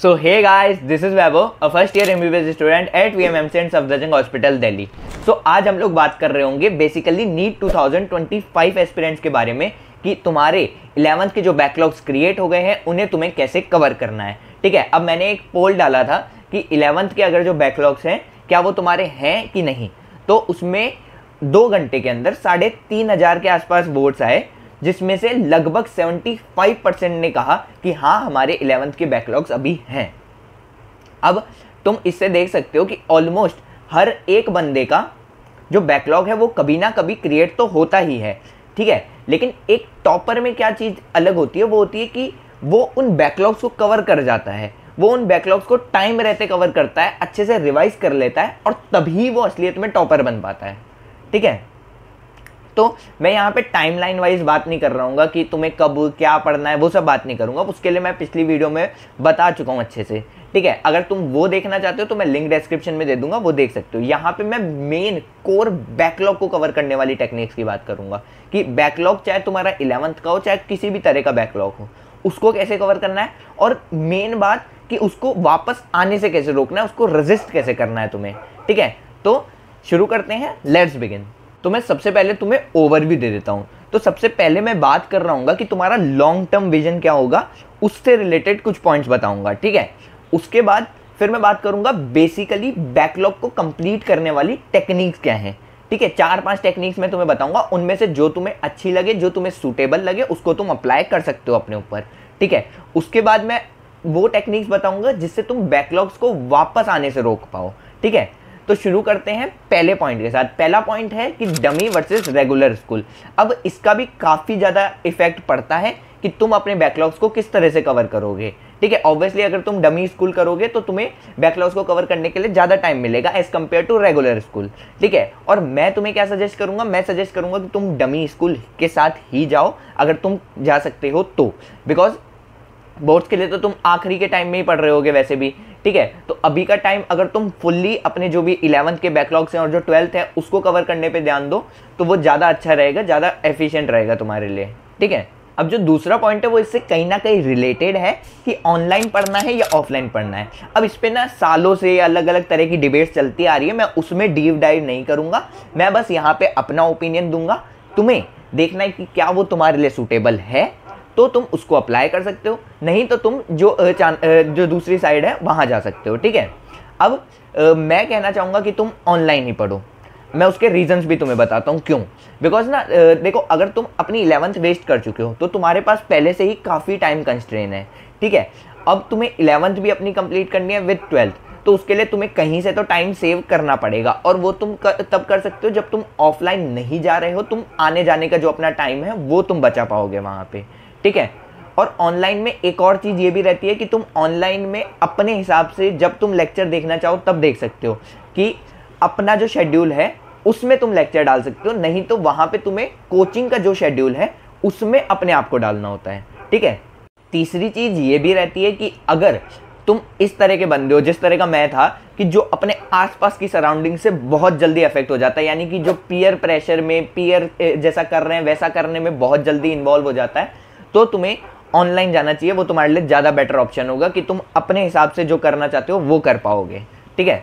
so hey guys, this is Vaibhav, a first year MBBS student at VMMC and Safdarjung hospital Delhi so आज हम लोग बात कर रहे होंगे बेसिकली नीट 2025 थाउजेंड के बारे में कि तुम्हारे इलेवंथ के जो बैकलॉग्स क्रिएट हो गए हैं उन्हें तुम्हें कैसे कवर करना है ठीक है अब मैंने एक पोल डाला था कि इलेवंथ के अगर जो बैकलॉग्स हैं क्या वो तुम्हारे हैं कि नहीं तो उसमें दो घंटे के अंदर साढ़े तीन हज़ार के आसपास वोट्स आए जिसमें से लगभग 75 परसेंट ने कहा कि हाँ हमारे इलेवंथ के बैकलॉग्स अभी हैं अब तुम इससे देख सकते हो कि ऑलमोस्ट हर एक बंदे का जो बैकलॉग है वो कभी ना कभी क्रिएट तो होता ही है ठीक है लेकिन एक टॉपर में क्या चीज़ अलग होती है वो होती है कि वो उन बैकलॉग्स को कवर कर जाता है वो उन बैकलॉग्स को टाइम रहते कवर करता है अच्छे से रिवाइज कर लेता है और तभी वो असलियत में टॉपर बन पाता है ठीक है तो मैं यहाँ पे टाइमलाइन वाइज बात नहीं कर रहा हूँ कि तुम्हें कब क्या पढ़ना है वो सब बात नहीं करूँगा उसके लिए मैं पिछली वीडियो में बता चुका हूँ अच्छे से ठीक है अगर तुम वो देखना चाहते हो तो मैं लिंक डिस्क्रिप्शन में दे दूंगा वो देख सकते हो यहाँ पे मैं मेन कोर बैकलॉग को कवर करने वाली टेक्निक्स की बात करूंगा कि बैकलॉग चाहे तुम्हारा इलेवंथ का हो चाहे किसी भी तरह का बैकलॉग हो उसको कैसे कवर करना है और मेन बात कि उसको वापस आने से कैसे रोकना है उसको रजिस्ट कैसे करना है तुम्हें ठीक है तो शुरू करते हैं लेट्स बिगिन तो मैं सबसे पहले तुम्हें ओवरव्यू दे देता हूँ तो सबसे पहले मैं बात कर रहा हूँ कि तुम्हारा लॉन्ग टर्म विजन क्या होगा उससे रिलेटेड कुछ पॉइंट्स बताऊँगा ठीक है उसके बाद फिर मैं बात करूँगा बेसिकली बैकलॉग को कंप्लीट करने वाली टेक्निक्स क्या हैं ठीक है चार पांच टेक्निक्स मैं तुम्हें बताऊंगा उनमें से जो तुम्हें अच्छी लगे जो तुम्हें सूटेबल लगे उसको तुम अप्लाई कर सकते हो अपने ऊपर ठीक है उसके बाद मैं वो टेक्निक्स बताऊंगा जिससे तुम बैकलॉग्स को वापस आने से रोक पाओ ठीक है तो शुरू करते हैं पहले पॉइंट के साथ पहला पॉइंट है कि डमी वर्सेस रेगुलर स्कूल अब इसका भी काफ़ी ज़्यादा इफेक्ट पड़ता है कि तुम अपने बैकलॉग्स को किस तरह से कवर करोगे ठीक है ऑब्वियसली अगर तुम डमी स्कूल करोगे तो तुम्हें बैकलॉग्स को कवर करने के लिए ज़्यादा टाइम मिलेगा as compare to regular school ठीक है और मैं तुम्हें क्या सजेस्ट करूँगा मैं सजेस्ट करूँगा कि तुम डमी स्कूल के साथ ही जाओ अगर तुम जा सकते हो तो बिकॉज बोर्ड्स के लिए तो तुम आखिरी के टाइम में ही पढ़ रहे होगे वैसे भी ठीक है तो अभी का टाइम अगर तुम फुल्ली अपने जो भी इलेवंथ के बैकलॉग्स हैं और जो ट्वेल्थ है उसको कवर करने पर ध्यान दो तो वो ज़्यादा अच्छा रहेगा ज़्यादा एफिशियंट रहेगा तुम्हारे लिए ठीक है अब जो दूसरा पॉइंट है वो इससे कहीं ना कहीं रिलेटेड है कि ऑनलाइन पढ़ना है या ऑफलाइन पढ़ना है अब इस पर ना सालों से अलग अलग तरह की डिबेट्स चलती आ रही है मैं उसमें डीप डाइव नहीं करूँगा मैं बस यहाँ पे अपना ओपिनियन दूंगा तुम्हें देखना है कि क्या वो तुम्हारे लिए सूटेबल है तो तुम उसको अप्लाई कर सकते हो नहीं तो तुम जो जो दूसरी साइड है वहाँ जा सकते हो ठीक है अब मैं कहना चाहूँगा कि तुम ऑनलाइन ही पढ़ो मैं उसके रीजंस भी तुम्हें बताता हूँ क्यों बिकॉज ना देखो अगर तुम अपनी इलेवंथ वेस्ट कर चुके हो तो तुम्हारे पास पहले से ही काफ़ी टाइम कंस्ट्रेन है ठीक है अब तुम्हें इलेवंथ भी अपनी कंप्लीट करनी है विथ ट्वेल्थ तो उसके लिए तुम्हें कहीं से तो टाइम सेव करना पड़ेगा और वो तुम कर, तब कर सकते हो जब तुम ऑफलाइन नहीं जा रहे हो तुम आने जाने का जो अपना टाइम है वो तुम बचा पाओगे वहाँ पर ठीक है और ऑनलाइन में एक और चीज़ ये भी रहती है कि तुम ऑनलाइन में अपने हिसाब से जब तुम लेक्चर देखना चाहो तब देख सकते हो कि अपना जो शेड्यूल है उसमें तुम लेक्चर डाल सकते हो नहीं तो वहाँ पे तुम्हें कोचिंग का जो शेड्यूल है उसमें अपने आप को डालना होता है ठीक है तीसरी चीज़ ये भी रहती है कि अगर तुम इस तरह के बंदे हो जिस तरह का मैं था कि जो अपने आसपास की सराउंडिंग से बहुत जल्दी अफेक्ट हो जाता है यानी कि जो पीयर प्रेशर में पीयर जैसा कर रहे हैं वैसा करने में बहुत जल्दी इन्वॉल्व हो जाता है तो तुम्हें ऑनलाइन जाना चाहिए वो तुम्हारे लिए ज़्यादा बेटर ऑप्शन होगा कि तुम अपने हिसाब से जो करना चाहते हो वो कर पाओगे ठीक है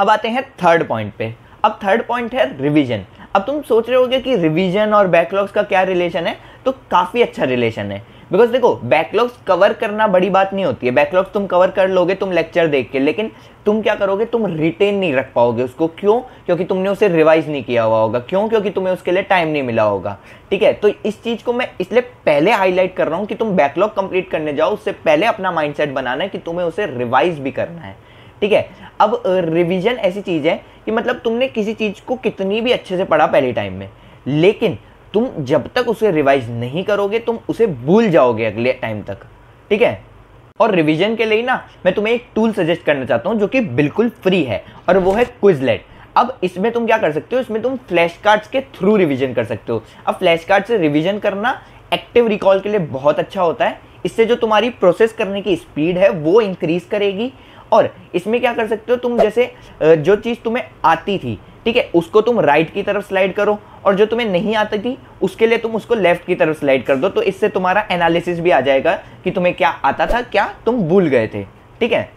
अब आते हैं थर्ड पॉइंट पे अब थर्ड पॉइंट है रिवीजन अब तुम सोच रहे होगे कि रिवीजन और बैकलॉग्स का क्या रिलेशन है तो काफ़ी अच्छा रिलेशन है बिकॉज देखो बैकलॉग्स कवर करना बड़ी बात नहीं होती है बैकलॉग्स तुम कवर कर लोगे तुम लेक्चर देख के लेकिन तुम क्या करोगे तुम रिटेन नहीं रख पाओगे उसको क्यों क्योंकि तुमने उसे रिवाइज नहीं किया हुआ होगा क्यों क्योंकि तुम्हें उसके लिए टाइम नहीं मिला होगा ठीक है तो इस चीज़ को मैं इसलिए पहले हाईलाइट कर रहा हूँ कि तुम बैकलॉग कंप्लीट करने जाओ उससे पहले अपना माइंड बनाना है कि तुम्हें उसे रिवाइज भी करना है ठीक है अब रिविजन ऐसी चीज़ है कि मतलब तुमने किसी चीज़ को कितनी भी अच्छे से पढ़ा पहले टाइम में लेकिन तुम जब तक उसे रिवाइज नहीं करोगे तुम उसे भूल जाओगे अगले टाइम तक ठीक है और रिवीजन के लिए ना मैं तुम्हें एक टूल सजेस्ट करना चाहता हूँ जो कि बिल्कुल फ्री है और वो है क्विजलेट अब इसमें तुम क्या कर सकते हो इसमें तुम फ्लैश कार्ड्स के थ्रू रिवीजन कर सकते हो अब फ्लैश कार्ड से रिवीजन करना एक्टिव रिकॉल के लिए बहुत अच्छा होता है इससे जो तुम्हारी प्रोसेस करने की स्पीड है वो इंक्रीज करेगी और इसमें क्या कर सकते हो तुम जैसे जो चीज़ तुम्हें आती थी ठीक है उसको तुम राइट की तरफ स्लाइड करो और जो तुम्हें नहीं आती थी उसके लिए तुम उसको लेफ्ट की तरफ स्लाइड कर दो तो इससे तुम्हारा एनालिसिस भी आ जाएगा कि तुम्हें क्या आता था क्या तुम भूल गए थे ठीक है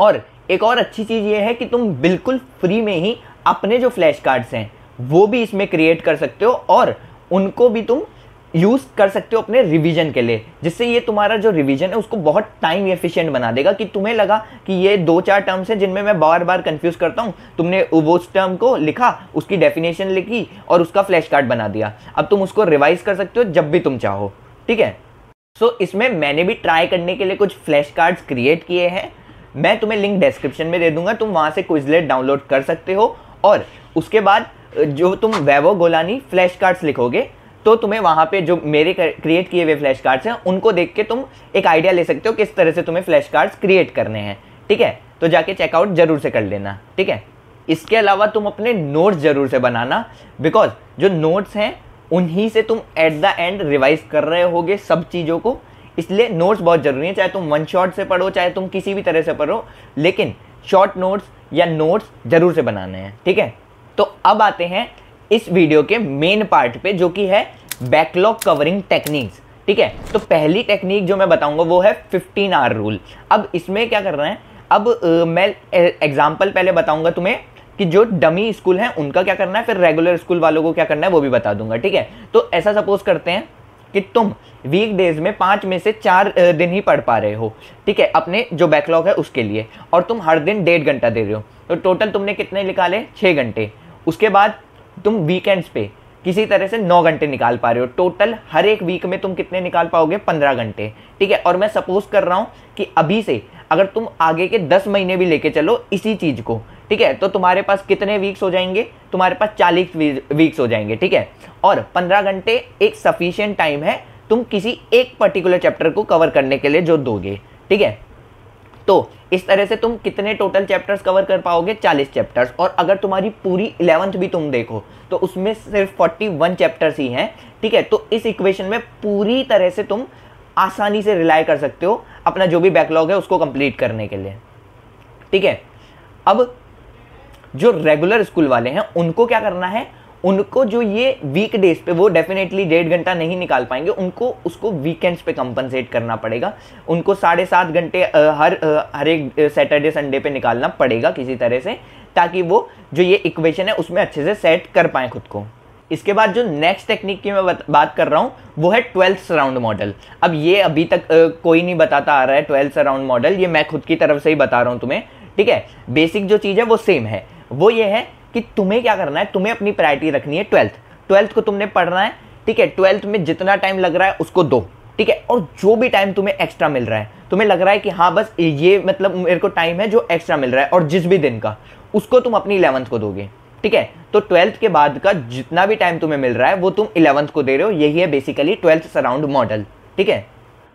और एक और अच्छी चीज़ ये है कि तुम बिल्कुल फ्री में ही अपने जो फ्लैश कार्ड्स हैं वो भी इसमें क्रिएट कर सकते हो और उनको भी तुम यूज़ कर सकते हो अपने रिवीजन के लिए जिससे ये तुम्हारा जो रिवीजन है उसको बहुत टाइम एफिशिएंट बना देगा कि तुम्हें लगा कि ये दो चार टर्म्स हैं जिनमें मैं बार बार कंफ्यूज करता हूँ तुमने वो उस टर्म को लिखा उसकी डेफिनेशन लिखी और उसका फ्लैश कार्ड बना दिया अब तुम उसको रिवाइज कर सकते हो जब भी तुम चाहो ठीक है सो so, इसमें मैंने भी ट्राई करने के लिए कुछ फ्लैश कार्ड्स क्रिएट किए हैं मैं तुम्हें लिंक डिस्क्रिप्शन में दे दूंगा तुम वहाँ से क्विजलेट डाउनलोड कर सकते हो और उसके बाद जो तुम वैवो गोलानी फ्लैश कार्ड्स लिखोगे तो तुम्हें वहाँ पे जो मेरे क्रिएट किए हुए फ्लैश कार्ड्स हैं उनको देख के तुम एक आइडिया ले सकते हो किस तरह से तुम्हें फ्लैश कार्ड्स क्रिएट करने हैं ठीक है तो जाके चेकआउट जरूर से कर लेना ठीक है इसके अलावा तुम अपने नोट्स जरूर से बनाना बिकॉज जो नोट्स हैं उन्हीं से तुम एट द एंड रिवाइज कर रहे होगे सब चीज़ों को इसलिए नोट्स बहुत ज़रूरी है चाहे तुम वन शॉट से पढ़ो चाहे तुम किसी भी तरह से पढ़ो लेकिन शॉर्ट नोट्स या नोट्स ज़रूर से बनाने हैं ठीक है तो अब आते हैं इस वीडियो के मेन पार्ट पे जो कि है बैकलॉग कवरिंग टेक्निक्स ठीक है तो पहली टेक्निक जो मैं बताऊंगा वो है फिफ्टीन आर रूल अब इसमें क्या कर रहे हैं अब uh, मैं एग्जाम्पल पहले बताऊंगा तुम्हें कि जो डमी स्कूल हैं उनका क्या करना है फिर रेगुलर स्कूल वालों को क्या करना है वो भी बता दूंगा ठीक है तो ऐसा सपोज करते हैं कि तुम वीक डेज में पाँच में से चार दिन ही पढ़ पा रहे हो ठीक है अपने जो बैकलॉग है उसके लिए और तुम हर दिन डेढ़ घंटा दे रहे हो तो टोटल तुमने कितने निकाले छः घंटे उसके बाद तुम वीकेंड्स पे किसी तरह से नौ घंटे निकाल पा रहे हो टोटल हर एक वीक में तुम कितने निकाल पाओगे पंद्रह घंटे ठीक है और मैं सपोज कर रहा हूँ कि अभी से अगर तुम आगे के दस महीने भी लेके चलो इसी चीज़ को ठीक है तो तुम्हारे पास कितने वीक्स हो जाएंगे तुम्हारे पास चालीस वीक्स हो जाएंगे ठीक है और पंद्रह घंटे एक सफिशियंट टाइम है तुम किसी एक पर्टिकुलर चैप्टर को कवर करने के लिए जो दोगे ठीक है तो इस तरह से तुम कितने टोटल चैप्टर्स कवर कर पाओगे 40 चैप्टर्स और अगर तुम्हारी पूरी इलेवंथ भी तुम देखो तो उसमें सिर्फ 41 चैप्टर्स ही हैं ठीक है तो इस इक्वेशन में पूरी तरह से तुम आसानी से रिलाई कर सकते हो अपना जो भी बैकलॉग है उसको कंप्लीट करने के लिए ठीक है अब जो रेगुलर स्कूल वाले हैं उनको क्या करना है उनको जो ये वीक डेज पे वो डेफिनेटली डेढ़ घंटा नहीं निकाल पाएंगे उनको उसको वीकेंड्स पे कंपनसेट करना पड़ेगा उनको साढ़े सात घंटे हर हर एक सैटरडे संडे पे निकालना पड़ेगा किसी तरह से ताकि वो जो ये इक्वेशन है उसमें अच्छे से सेट कर पाए खुद को इसके बाद जो नेक्स्ट टेक्निक की मैं बात कर रहा हूँ वो है ट्वेल्थ राउंड मॉडल अब ये अभी तक आ, कोई नहीं बताता आ रहा है ट्वेल्थ राउंड मॉडल ये मैं खुद की तरफ से ही बता रहा हूँ तुम्हें ठीक है बेसिक जो चीज़ है वो सेम है वो ये है कि तुम्हें क्या करना है तुम्हें अपनी प्रायोरिटी रखनी है ट्वेल्थ ट्वेल्थ को तुमने पढ़ना है ठीक है ट्वेल्थ में जितना टाइम लग रहा है उसको दो ठीक है और जो भी टाइम तुम्हें एक्स्ट्रा मिल रहा है तुम्हें लग रहा है कि हाँ बस ये मतलब मेरे को टाइम है जो एक्स्ट्रा मिल रहा है और जिस भी दिन का उसको तुम अपनी इलेवंथ को दोगे ठीक है तो ट्वेल्थ के बाद का जितना भी टाइम तुम्हें मिल रहा है वो तुम इलेवंथ को दे रहे हो यही है बेसिकली ट्वेल्थ सराउंड मॉडल ठीक है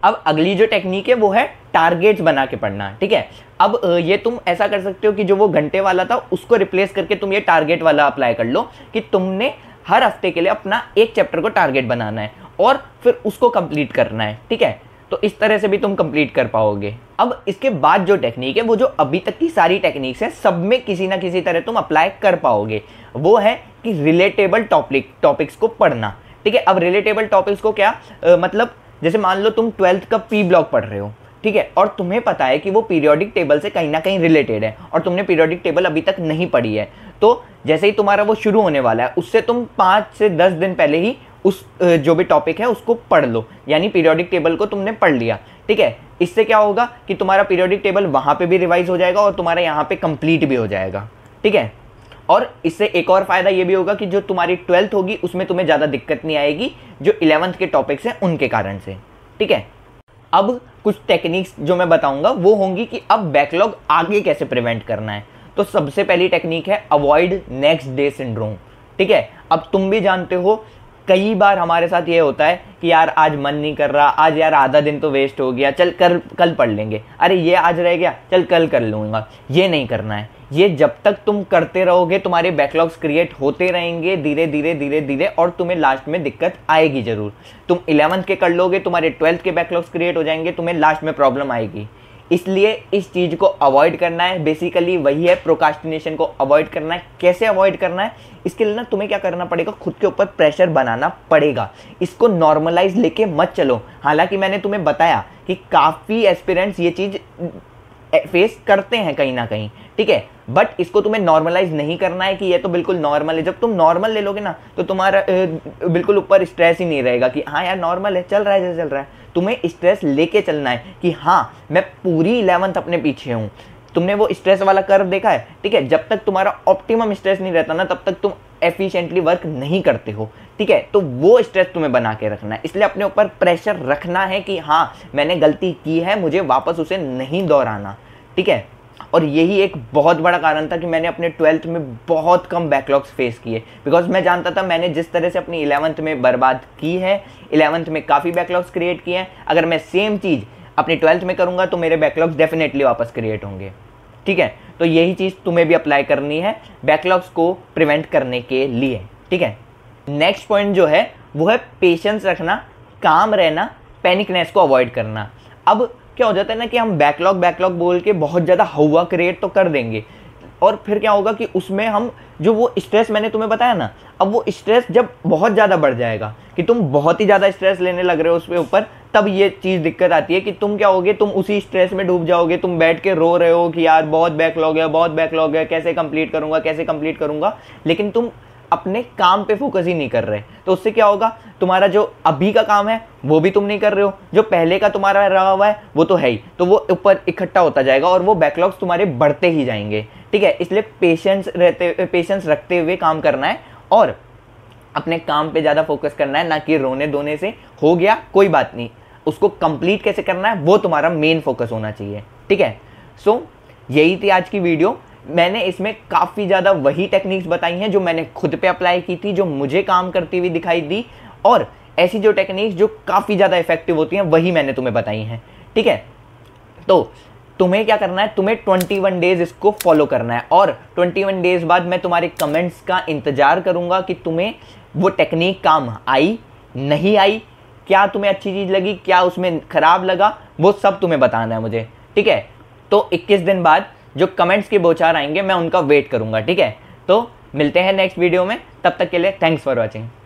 अब अगली जो टेक्निक है वो है टारगेट्स बना के पढ़ना ठीक है अब ये तुम ऐसा कर सकते हो कि जो वो घंटे वाला था उसको रिप्लेस करके तुम ये टारगेट वाला अप्लाई कर लो कि तुमने हर हफ्ते के लिए अपना एक चैप्टर को टारगेट बनाना है और फिर उसको कंप्लीट करना है ठीक है तो इस तरह से भी तुम कंप्लीट कर पाओगे अब इसके बाद जो टेक्निक है वो जो अभी तक की सारी टेक्निक्स हैं सब में किसी ना किसी तरह तुम अप्लाई कर पाओगे वो है कि रिलेटेबल टॉपिक टॉपिक्स को पढ़ना ठीक है अब रिलेटेबल टॉपिक्स को क्या मतलब जैसे मान लो तुम ट्वेल्थ का पी ब्लॉक पढ़ रहे हो ठीक है और तुम्हें पता है कि वो पीरियोडिक टेबल से कहीं ना कहीं रिलेटेड है और तुमने पीरियोडिक टेबल अभी तक नहीं पढ़ी है तो जैसे ही तुम्हारा वो शुरू होने वाला है उससे तुम पाँच से दस दिन पहले ही उस जो भी टॉपिक है उसको पढ़ लो यानी पीरियोडिक टेबल को तुमने पढ़ लिया ठीक है इससे क्या होगा कि तुम्हारा पीरियोडिक टेबल वहाँ पे भी रिवाइज हो जाएगा और तुम्हारा यहाँ पे कंप्लीट भी हो जाएगा ठीक है और इससे एक और फ़ायदा ये भी होगा कि जो तुम्हारी ट्वेल्थ होगी उसमें तुम्हें ज़्यादा दिक्कत नहीं आएगी जो इलेवंथ के टॉपिक्स हैं उनके कारण से ठीक है अब कुछ टेक्निक्स जो मैं बताऊंगा वो होंगी कि अब बैकलॉग आगे कैसे प्रिवेंट करना है तो सबसे पहली टेक्निक है अवॉइड नेक्स्ट डे सिंड्रोम ठीक है अब तुम भी जानते हो कई बार हमारे साथ ये होता है कि यार आज मन नहीं कर रहा आज यार आधा दिन तो वेस्ट हो गया चल कर कल पढ़ लेंगे अरे ये आज रह गया चल कल कर लूँगा ये नहीं करना है ये जब तक तुम करते रहोगे तुम्हारे बैकलॉग्स क्रिएट होते रहेंगे धीरे धीरे धीरे धीरे और तुम्हें लास्ट में दिक्कत आएगी ज़रूर तुम इलेवंथ के कर लोगे तुम्हारे ट्वेल्थ के बैकलॉग्स क्रिएट हो जाएंगे तुम्हें लास्ट में प्रॉब्लम आएगी इसलिए इस चीज़ को अवॉइड करना है बेसिकली वही है प्रोकास्टिनेशन को अवॉइड करना है कैसे अवॉइड करना है इसके लिए ना तुम्हें क्या करना पड़ेगा खुद के ऊपर प्रेशर बनाना पड़ेगा इसको नॉर्मलाइज लेके मत चलो हालांकि मैंने तुम्हें बताया कि काफ़ी एस्पिरेंट्स ये चीज़ फेस करते हैं कहीं ना कहीं ठीक है बट इसको तुम्हें नॉर्मलाइज नहीं करना है कि ये तो बिल्कुल नॉर्मल है जब तुम नॉर्मल ले लोगे ना तो तुम्हारा बिल्कुल ऊपर स्ट्रेस ही नहीं रहेगा कि हाँ यार नॉर्मल है चल रहा है जैसे चल रहा है तुम्हें स्ट्रेस लेके चलना है कि हाँ मैं पूरी इलेवंथ अपने पीछे हूँ तुमने वो स्ट्रेस वाला कर्व देखा है ठीक है जब तक तुम्हारा ऑप्टिमम स्ट्रेस नहीं रहता ना तब तक तुम एफिशिएंटली वर्क नहीं करते हो ठीक है तो वो स्ट्रेस तुम्हें बना के रखना है इसलिए अपने ऊपर प्रेशर रखना है कि हाँ मैंने गलती की है मुझे वापस उसे नहीं दोहराना ठीक है और यही एक बहुत बड़ा कारण था कि मैंने अपने ट्वेल्थ में बहुत कम बैकलॉग्स फेस किए बिकॉज मैं जानता था मैंने जिस तरह से अपनी इलेवंथ में बर्बाद की है इलेवंथ में काफ़ी बैकलॉग्स क्रिएट किए हैं अगर मैं सेम चीज़ अपनी ट्वेल्थ में करूँगा तो मेरे बैकलॉग्स डेफिनेटली वापस क्रिएट होंगे ठीक है तो यही चीज़ तुम्हें भी अप्लाई करनी है बैकलॉग्स को प्रिवेंट करने के लिए ठीक है नेक्स्ट पॉइंट जो है वो है पेशेंस रखना काम रहना पैनिकनेस को अवॉइड करना अब क्या हो जाता है ना कि हम बैकलॉग बैकलॉग बोल के बहुत ज़्यादा हवा क्रिएट तो कर देंगे और फिर क्या होगा कि उसमें हम जो वो स्ट्रेस मैंने तुम्हें बताया ना अब वो स्ट्रेस जब बहुत ज़्यादा बढ़ जाएगा कि तुम बहुत ही ज़्यादा स्ट्रेस लेने लग रहे हो उसके ऊपर तब ये चीज़ दिक्कत आती है कि तुम क्या होगे तुम उसी स्ट्रेस में डूब जाओगे तुम बैठ के रो रहे हो कि यार बहुत बैकलॉग है बहुत बैकलॉग है कैसे कंप्लीट करूँगा कैसे कंप्लीट करूँगा लेकिन तुम अपने काम पे फोकस ही नहीं कर रहे तो उससे क्या होगा तुम्हारा जो अभी का काम है वो भी तुम नहीं कर रहे हो जो पहले का तुम्हारा रहा हुआ है वो तो है ही तो वो ऊपर इकट्ठा होता जाएगा और वो बैकलॉग्स तुम्हारे बढ़ते ही जाएंगे ठीक है इसलिए पेशेंस रहते पेशेंस रखते हुए काम करना है और अपने काम पे ज़्यादा फोकस करना है ना कि रोने धोने से हो गया कोई बात नहीं उसको कंप्लीट कैसे करना है वो तुम्हारा मेन फोकस होना चाहिए ठीक है सो so, यही थी आज की वीडियो मैंने इसमें काफ़ी ज़्यादा वही टेक्निक्स बताई हैं जो मैंने खुद पे अप्लाई की थी जो मुझे काम करती हुई दिखाई दी और ऐसी जो टेक्निक्स जो काफ़ी ज़्यादा इफेक्टिव होती हैं वही मैंने तुम्हें बताई हैं ठीक है तो तुम्हें क्या करना है तुम्हें ट्वेंटी वन डेज़ इसको फॉलो करना है और ट्वेंटी वन डेज़ बाद मैं तुम्हारे कमेंट्स का इंतज़ार करूंगा कि तुम्हें वो टेक्निक काम आई नहीं आई क्या तुम्हें अच्छी चीज़ लगी क्या उसमें ख़राब लगा वो सब तुम्हें बताना है मुझे ठीक है तो 21 दिन बाद जो कमेंट्स के बोचार आएंगे मैं उनका वेट करूंगा ठीक है तो मिलते हैं नेक्स्ट वीडियो में तब तक के लिए थैंक्स फॉर वॉचिंग